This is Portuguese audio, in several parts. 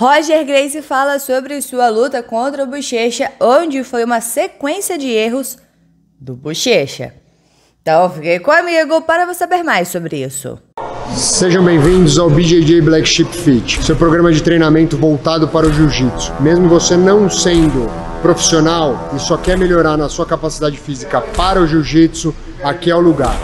Roger Grace fala sobre sua luta contra o Bochecha, onde foi uma sequência de erros do Bochecha. Então fiquei comigo para você saber mais sobre isso. Sejam bem-vindos ao BJJ Black Sheep Fit, seu programa de treinamento voltado para o jiu-jitsu. Mesmo você não sendo profissional e só quer melhorar na sua capacidade física para o jiu-jitsu, aqui é o lugar.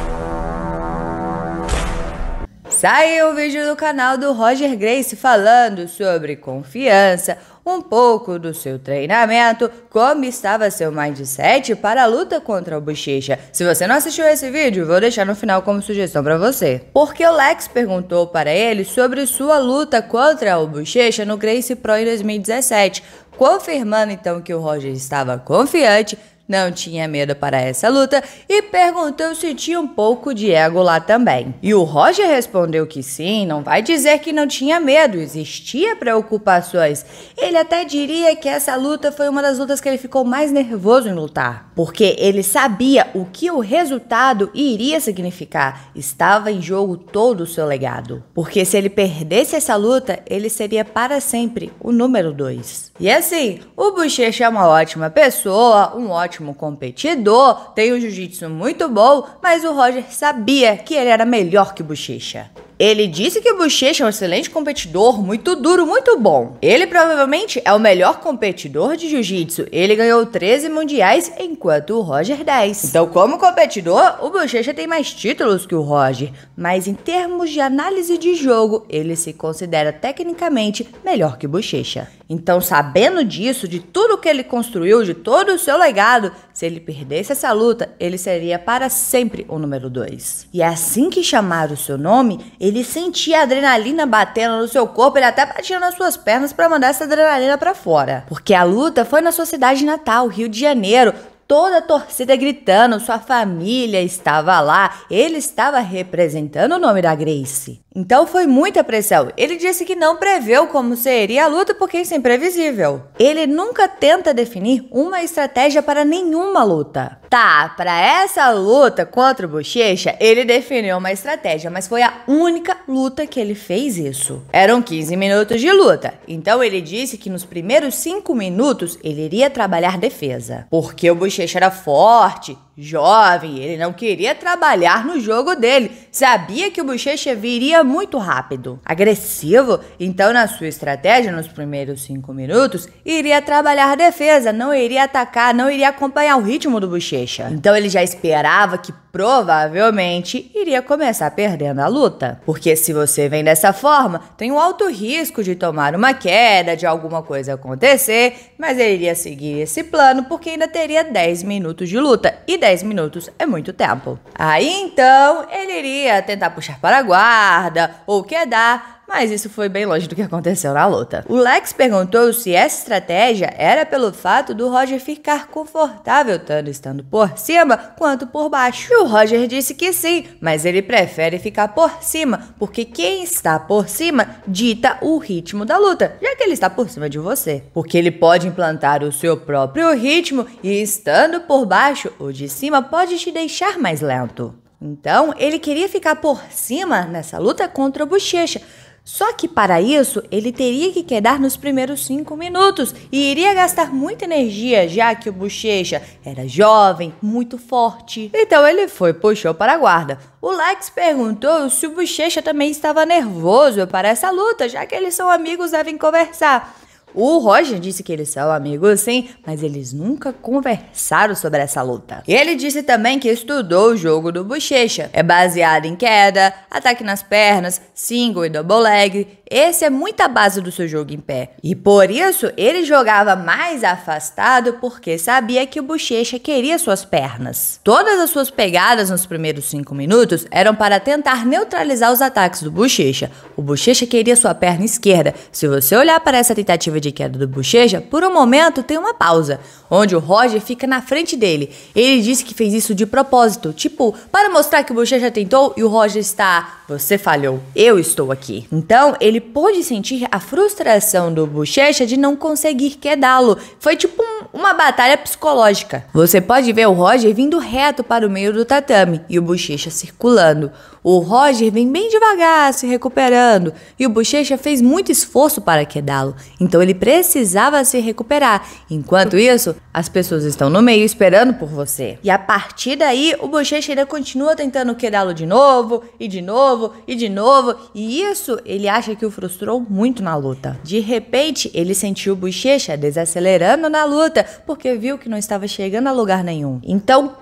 Saiu um vídeo do canal do Roger Grace falando sobre confiança, um pouco do seu treinamento, como estava seu mindset para a luta contra o bochecha. Se você não assistiu esse vídeo, vou deixar no final como sugestão para você. Porque o Lex perguntou para ele sobre sua luta contra o bochecha no Grace Pro em 2017, confirmando então que o Roger estava confiante não tinha medo para essa luta e perguntou se tinha um pouco de ego lá também. E o Roger respondeu que sim, não vai dizer que não tinha medo, existia preocupações. Ele até diria que essa luta foi uma das lutas que ele ficou mais nervoso em lutar, porque ele sabia o que o resultado iria significar. Estava em jogo todo o seu legado, porque se ele perdesse essa luta, ele seria para sempre o número 2. E assim, o Boucher é uma ótima pessoa, um ótimo ótimo competidor, tem um jiu-jitsu muito bom, mas o Roger sabia que ele era melhor que Bochecha. Ele disse que o Bochecha é um excelente competidor, muito duro, muito bom. Ele provavelmente é o melhor competidor de jiu-jitsu. Ele ganhou 13 mundiais, enquanto o Roger 10. Então, como competidor, o Bochecha tem mais títulos que o Roger, mas em termos de análise de jogo, ele se considera tecnicamente melhor que o Bochecha. Então, sabendo disso, de tudo que ele construiu, de todo o seu legado, se ele perdesse essa luta, ele seria para sempre o número 2. E é assim que chamaram o seu nome, ele sentia a adrenalina batendo no seu corpo, ele até batia nas suas pernas para mandar essa adrenalina para fora. Porque a luta foi na sua cidade natal, Rio de Janeiro, toda a torcida gritando, sua família estava lá, ele estava representando o nome da Grace. Então foi muita pressão. Ele disse que não preveu como seria a luta porque isso é imprevisível. Ele nunca tenta definir uma estratégia para nenhuma luta. Tá, para essa luta contra o Bochecha, ele definiu uma estratégia, mas foi a única luta que ele fez isso. Eram 15 minutos de luta, então ele disse que nos primeiros 5 minutos ele iria trabalhar defesa, porque o Bochecha bochecha era forte, Jovem, ele não queria trabalhar no jogo dele. Sabia que o Bochecha viria muito rápido. Agressivo, então, na sua estratégia, nos primeiros cinco minutos, iria trabalhar defesa, não iria atacar, não iria acompanhar o ritmo do Bochecha. Então, ele já esperava que provavelmente iria começar perdendo a luta. Porque se você vem dessa forma, tem um alto risco de tomar uma queda, de alguma coisa acontecer, mas ele iria seguir esse plano porque ainda teria 10 minutos de luta. E 10 minutos é muito tempo. Aí então ele iria tentar puxar para a guarda ou quedar é mas isso foi bem longe do que aconteceu na luta. O Lex perguntou se essa estratégia era pelo fato do Roger ficar confortável tanto estando por cima quanto por baixo. E o Roger disse que sim, mas ele prefere ficar por cima, porque quem está por cima dita o ritmo da luta, já que ele está por cima de você. Porque ele pode implantar o seu próprio ritmo e estando por baixo, o de cima pode te deixar mais lento. Então, ele queria ficar por cima nessa luta contra o Bochecha, só que para isso, ele teria que quedar nos primeiros cinco minutos e iria gastar muita energia, já que o Bochecha era jovem, muito forte. Então ele foi e puxou para a guarda. O Lex perguntou se o Bochecha também estava nervoso para essa luta, já que eles são amigos devem conversar. O Roger disse que eles são amigos, sim, mas eles nunca conversaram sobre essa luta. Ele disse também que estudou o jogo do Bochecha. É baseado em queda, ataque nas pernas, single e double leg, esse é muita base do seu jogo em pé. E por isso, ele jogava mais afastado porque sabia que o Bochecha queria suas pernas. Todas as suas pegadas nos primeiros cinco minutos eram para tentar neutralizar os ataques do Bochecha. O Bochecha queria sua perna esquerda. Se você olhar para essa tentativa de queda do Bochecha, por um momento tem uma pausa, onde o Roger fica na frente dele. Ele disse que fez isso de propósito, tipo, para mostrar que o Bochecha tentou e o Roger está você falhou, eu estou aqui. Então, ele pôde sentir a frustração do Bochecha de não conseguir quedá-lo. Foi tipo um, uma batalha psicológica. Você pode ver o Roger vindo reto para o meio do tatame e o Bochecha circulando. O Roger vem bem devagar, se recuperando, e o Bochecha fez muito esforço para quedá-lo, então ele precisava se recuperar. Enquanto isso, as pessoas estão no meio esperando por você. E a partir daí, o Bochecha ainda continua tentando quedá-lo de novo, e de novo, e de novo, e isso ele acha que o frustrou muito na luta. De repente, ele sentiu o Bochecha desacelerando na luta, porque viu que não estava chegando a lugar nenhum. Então,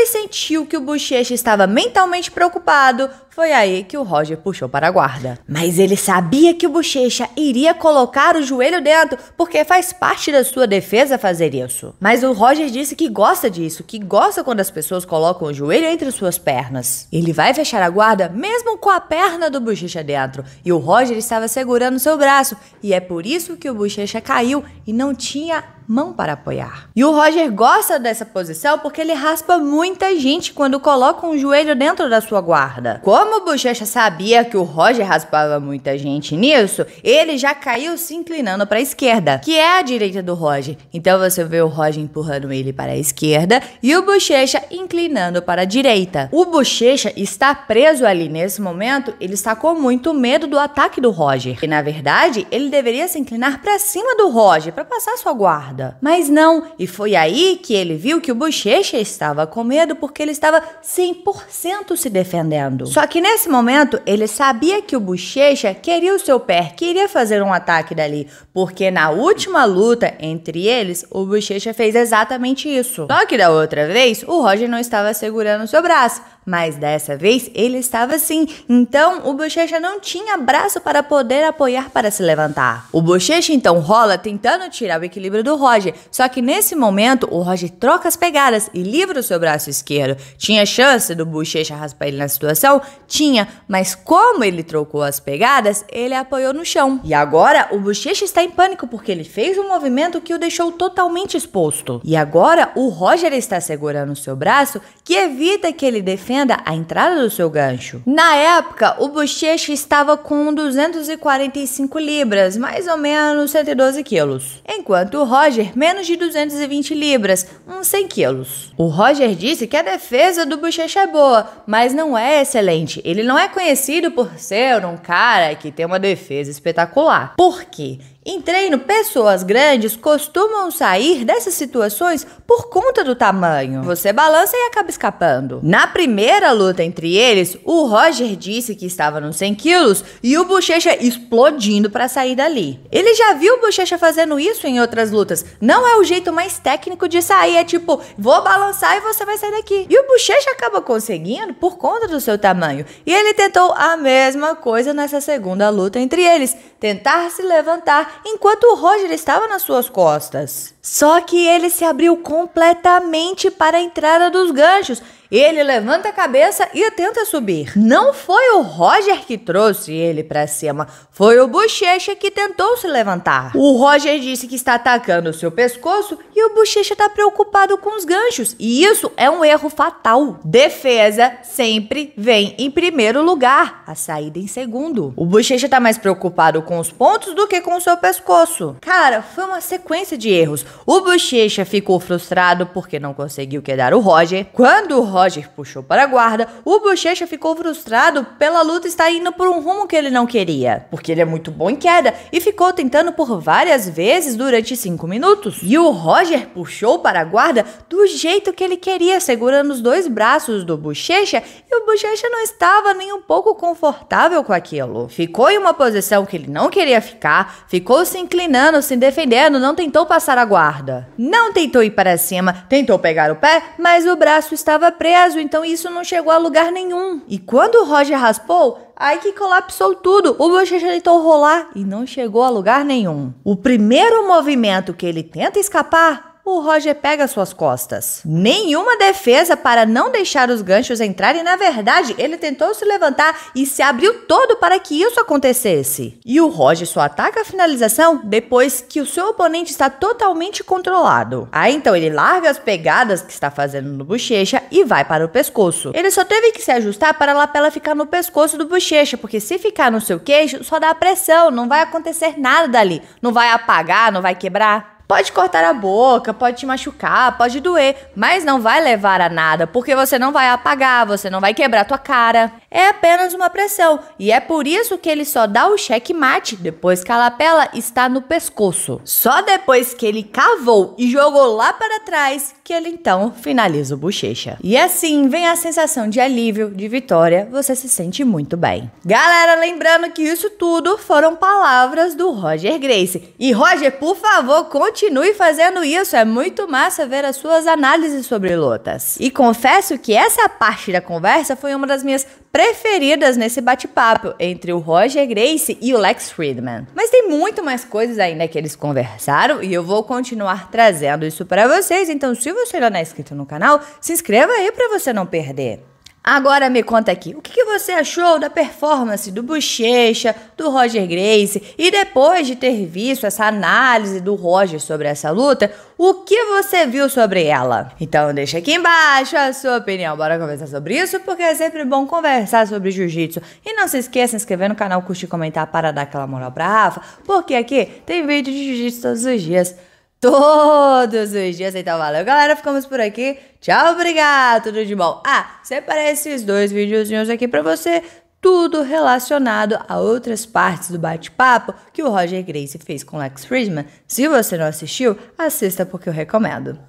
ele sentiu que o Bochecha estava mentalmente preocupado, foi aí que o Roger puxou para a guarda. Mas ele sabia que o Bochecha iria colocar o joelho dentro, porque faz parte da sua defesa fazer isso. Mas o Roger disse que gosta disso, que gosta quando as pessoas colocam o joelho entre suas pernas. Ele vai fechar a guarda mesmo com a perna do Bochecha dentro, e o Roger estava segurando seu braço, e é por isso que o Bochecha caiu e não tinha mão para apoiar. E o Roger gosta dessa posição porque ele raspa muito muita gente quando coloca um joelho dentro da sua guarda. Como o Bochecha sabia que o Roger raspava muita gente nisso, ele já caiu se inclinando para a esquerda, que é a direita do Roger. Então você vê o Roger empurrando ele para a esquerda e o Bochecha inclinando para a direita. O Bochecha está preso ali nesse momento, ele está com muito medo do ataque do Roger. E na verdade, ele deveria se inclinar para cima do Roger para passar sua guarda. Mas não, e foi aí que ele viu que o Bochecha estava com medo medo porque ele estava 100% se defendendo. Só que nesse momento, ele sabia que o Bochecha queria o seu pé, queria fazer um ataque dali, porque na última luta entre eles, o Bochecha fez exatamente isso. Só que da outra vez, o Roger não estava segurando o seu braço mas dessa vez ele estava assim, então o Bochecha não tinha braço para poder apoiar para se levantar. O Bochecha então rola tentando tirar o equilíbrio do Roger, só que nesse momento o Roger troca as pegadas e livra o seu braço esquerdo. Tinha chance do Bochecha raspar ele na situação? Tinha, mas como ele trocou as pegadas, ele apoiou no chão. E agora o Bochecha está em pânico porque ele fez um movimento que o deixou totalmente exposto. E agora o Roger está segurando o seu braço que evita que ele defenda a entrada do seu gancho. Na época, o Bochecha estava com 245 libras, mais ou menos 112 quilos, enquanto o Roger, menos de 220 libras, uns 100 quilos. O Roger disse que a defesa do Bochecha é boa, mas não é excelente. Ele não é conhecido por ser um cara que tem uma defesa espetacular. Por quê? Em treino, pessoas grandes costumam sair dessas situações por conta do tamanho. Você balança e acaba escapando. Na primeira luta entre eles, o Roger disse que estava nos 100 quilos e o Bochecha explodindo para sair dali. Ele já viu o Bochecha fazendo isso em outras lutas. Não é o jeito mais técnico de sair, é tipo, vou balançar e você vai sair daqui. E o Bochecha acaba conseguindo por conta do seu tamanho. E ele tentou a mesma coisa nessa segunda luta entre eles, tentar se levantar enquanto o Roger estava nas suas costas. Só que ele se abriu completamente para a entrada dos ganchos. Ele levanta a cabeça e tenta subir. Não foi o Roger que trouxe ele para cima, foi o Bochecha que tentou se levantar. O Roger disse que está atacando o seu pescoço e o Bochecha está preocupado com os ganchos. E isso é um erro fatal. Defesa sempre vem em primeiro lugar, a saída em segundo. O Bochecha está mais preocupado com os pontos do que com o seu pescoço. Cara, foi uma sequência de erros. O Bochecha ficou frustrado porque não conseguiu quedar o Roger. Quando o Roger puxou para a guarda, o Bochecha ficou frustrado pela luta estar indo por um rumo que ele não queria, porque ele é muito bom em queda e ficou tentando por várias vezes durante 5 minutos. E o Roger puxou para a guarda do jeito que ele queria, segurando os dois braços do Bochecha, e o Bochecha não estava nem um pouco confortável com aquilo. Ficou em uma posição que ele não queria ficar, ficou se inclinando, se defendendo, não tentou passar a guarda guarda. Não tentou ir para cima, tentou pegar o pé, mas o braço estava preso, então isso não chegou a lugar nenhum. E quando o Roger raspou, Aí que colapsou tudo. O bochecha tentou rolar e não chegou a lugar nenhum. O primeiro movimento que ele tenta escapar o Roger pega suas costas. Nenhuma defesa para não deixar os ganchos entrarem. Na verdade, ele tentou se levantar e se abriu todo para que isso acontecesse. E o Roger só ataca a finalização depois que o seu oponente está totalmente controlado. Aí então ele larga as pegadas que está fazendo no bochecha e vai para o pescoço. Ele só teve que se ajustar para a lapela ficar no pescoço do bochecha, porque se ficar no seu queixo, só dá pressão, não vai acontecer nada dali. Não vai apagar, não vai quebrar. Pode cortar a boca, pode te machucar, pode doer, mas não vai levar a nada, porque você não vai apagar, você não vai quebrar tua cara. É apenas uma pressão, e é por isso que ele só dá o checkmate depois que a lapela está no pescoço. Só depois que ele cavou e jogou lá para trás que ele então finaliza o bochecha. E assim vem a sensação de alívio, de vitória, você se sente muito bem. Galera, lembrando que isso tudo foram palavras do Roger Grace. E Roger, por favor, conte Continue fazendo isso, é muito massa ver as suas análises sobre lotas. E confesso que essa parte da conversa foi uma das minhas preferidas nesse bate-papo entre o Roger Grace e o Lex Friedman. Mas tem muito mais coisas ainda que eles conversaram e eu vou continuar trazendo isso para vocês. Então, se você ainda não é inscrito no canal, se inscreva aí para você não perder. Agora me conta aqui, o que, que você achou da performance do Bochecha, do Roger Grace e depois de ter visto essa análise do Roger sobre essa luta, o que você viu sobre ela? Então deixa aqui embaixo a sua opinião, bora conversar sobre isso porque é sempre bom conversar sobre jiu-jitsu. E não se esqueça de se inscrever no canal, curtir e comentar para dar aquela moral pra Rafa, porque aqui tem vídeo de jiu-jitsu todos os dias. Todos os dias, então valeu galera, ficamos por aqui. Tchau, obrigado, tudo de bom. Ah, separei esses dois videozinhos aqui para você, tudo relacionado a outras partes do bate-papo que o Roger Grace fez com Lex Friedman. Se você não assistiu, assista porque eu recomendo.